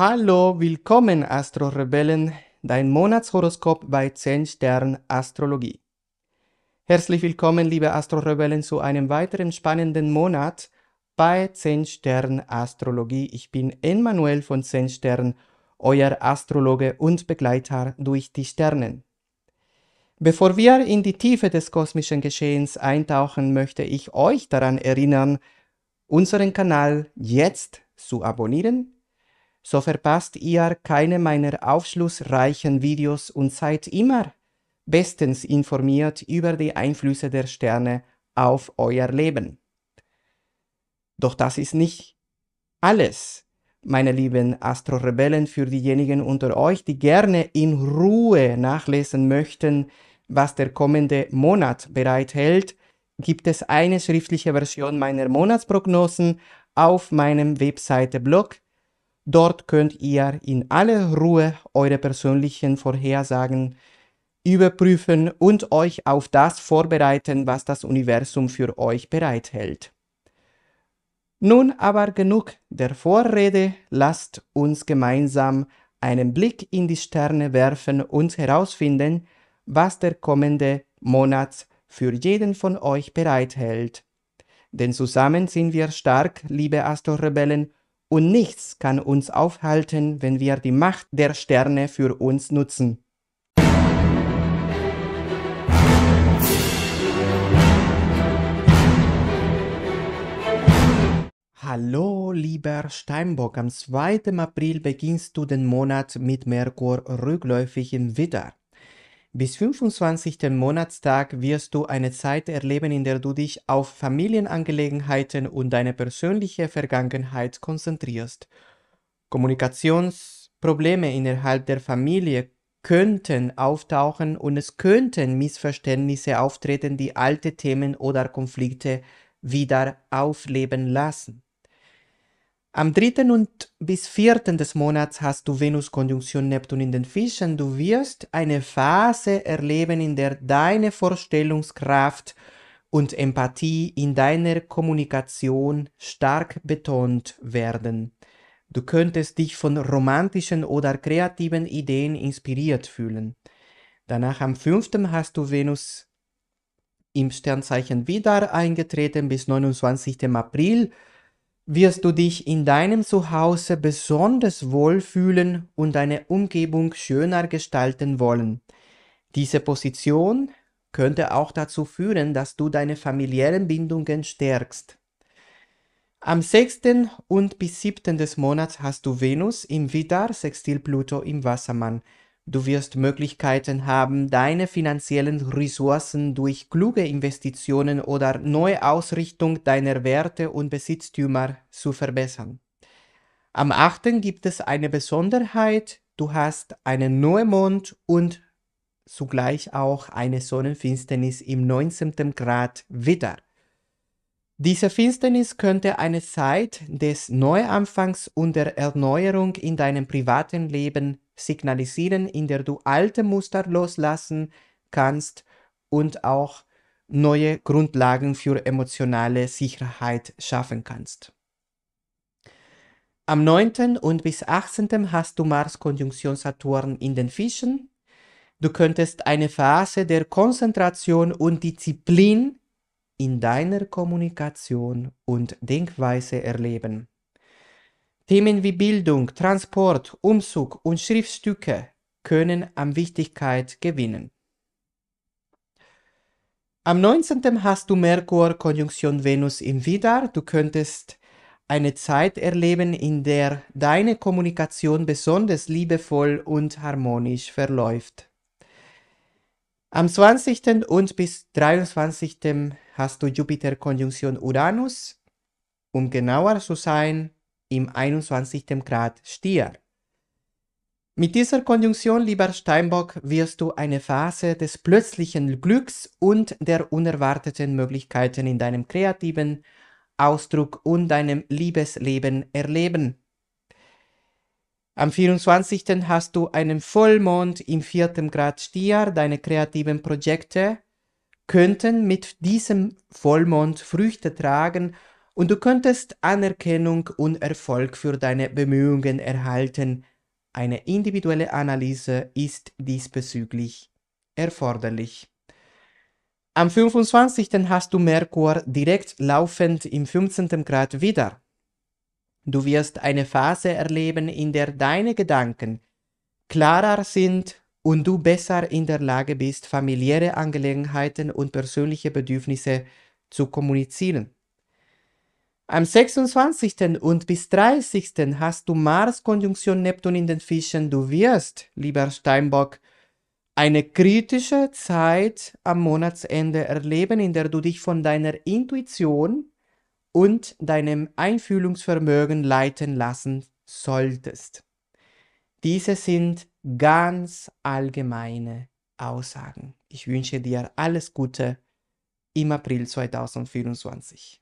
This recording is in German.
Hallo, willkommen Astro-Rebellen, dein Monatshoroskop bei 10 Stern Astrologie. Herzlich willkommen, liebe Astro-Rebellen, zu einem weiteren spannenden Monat bei 10 Stern Astrologie. Ich bin Emmanuel von 10 Stern, euer Astrologe und Begleiter durch die Sternen. Bevor wir in die Tiefe des kosmischen Geschehens eintauchen, möchte ich euch daran erinnern, unseren Kanal jetzt zu abonnieren so verpasst ihr keine meiner aufschlussreichen Videos und seid immer bestens informiert über die Einflüsse der Sterne auf euer Leben. Doch das ist nicht alles, meine lieben Astrorebellen, für diejenigen unter euch, die gerne in Ruhe nachlesen möchten, was der kommende Monat bereithält, gibt es eine schriftliche Version meiner Monatsprognosen auf meinem Webseite-Blog Dort könnt ihr in aller Ruhe eure persönlichen Vorhersagen überprüfen und euch auf das vorbereiten, was das Universum für euch bereithält. Nun aber genug der Vorrede, lasst uns gemeinsam einen Blick in die Sterne werfen und herausfinden, was der kommende Monat für jeden von euch bereithält. Denn zusammen sind wir stark, liebe Astrorebellen, und nichts kann uns aufhalten, wenn wir die Macht der Sterne für uns nutzen. Hallo, lieber Steinbock, am 2. April beginnst du den Monat mit Merkur rückläufig im Widder. Bis 25. Monatstag wirst du eine Zeit erleben, in der du dich auf Familienangelegenheiten und deine persönliche Vergangenheit konzentrierst. Kommunikationsprobleme innerhalb der Familie könnten auftauchen und es könnten Missverständnisse auftreten, die alte Themen oder Konflikte wieder aufleben lassen. Am dritten und bis vierten des Monats hast du Venus-Konjunktion Neptun in den Fischen. Du wirst eine Phase erleben, in der deine Vorstellungskraft und Empathie in deiner Kommunikation stark betont werden. Du könntest dich von romantischen oder kreativen Ideen inspiriert fühlen. Danach am fünften hast du Venus im Sternzeichen wieder eingetreten bis 29. April wirst du dich in deinem Zuhause besonders wohlfühlen und deine Umgebung schöner gestalten wollen. Diese Position könnte auch dazu führen, dass du deine familiären Bindungen stärkst. Am 6. und bis 7. des Monats hast du Venus im Widar, Sextil Pluto im Wassermann. Du wirst Möglichkeiten haben, deine finanziellen Ressourcen durch kluge Investitionen oder Neuausrichtung deiner Werte und Besitztümer zu verbessern. Am 8. gibt es eine Besonderheit. Du hast einen Neumond und zugleich auch eine Sonnenfinsternis im 19. Grad Widder. Diese Finsternis könnte eine Zeit des Neuanfangs und der Erneuerung in deinem privaten Leben signalisieren, in der du alte Muster loslassen kannst und auch neue Grundlagen für emotionale Sicherheit schaffen kannst. Am 9. und bis 18. hast du Mars-Konjunktion Saturn in den Fischen. Du könntest eine Phase der Konzentration und Disziplin in deiner Kommunikation und Denkweise erleben. Themen wie Bildung, Transport, Umzug und Schriftstücke können an Wichtigkeit gewinnen. Am 19. hast du Merkur Konjunktion Venus im Widar. Du könntest eine Zeit erleben, in der deine Kommunikation besonders liebevoll und harmonisch verläuft. Am 20. und bis 23. hast du Jupiter Konjunktion Uranus. Um genauer zu sein, im 21. Grad Stier. Mit dieser Konjunktion, lieber Steinbock, wirst du eine Phase des plötzlichen Glücks und der unerwarteten Möglichkeiten in deinem kreativen Ausdruck und deinem Liebesleben erleben. Am 24. hast du einen Vollmond im 4. Grad Stier. Deine kreativen Projekte könnten mit diesem Vollmond Früchte tragen und du könntest Anerkennung und Erfolg für deine Bemühungen erhalten. Eine individuelle Analyse ist diesbezüglich erforderlich. Am 25. hast du Merkur direkt laufend im 15. Grad wieder. Du wirst eine Phase erleben, in der deine Gedanken klarer sind und du besser in der Lage bist, familiäre Angelegenheiten und persönliche Bedürfnisse zu kommunizieren. Am 26. und bis 30. hast du Mars-Konjunktion Neptun in den Fischen. Du wirst, lieber Steinbock, eine kritische Zeit am Monatsende erleben, in der du dich von deiner Intuition und deinem Einfühlungsvermögen leiten lassen solltest. Diese sind ganz allgemeine Aussagen. Ich wünsche dir alles Gute im April 2024.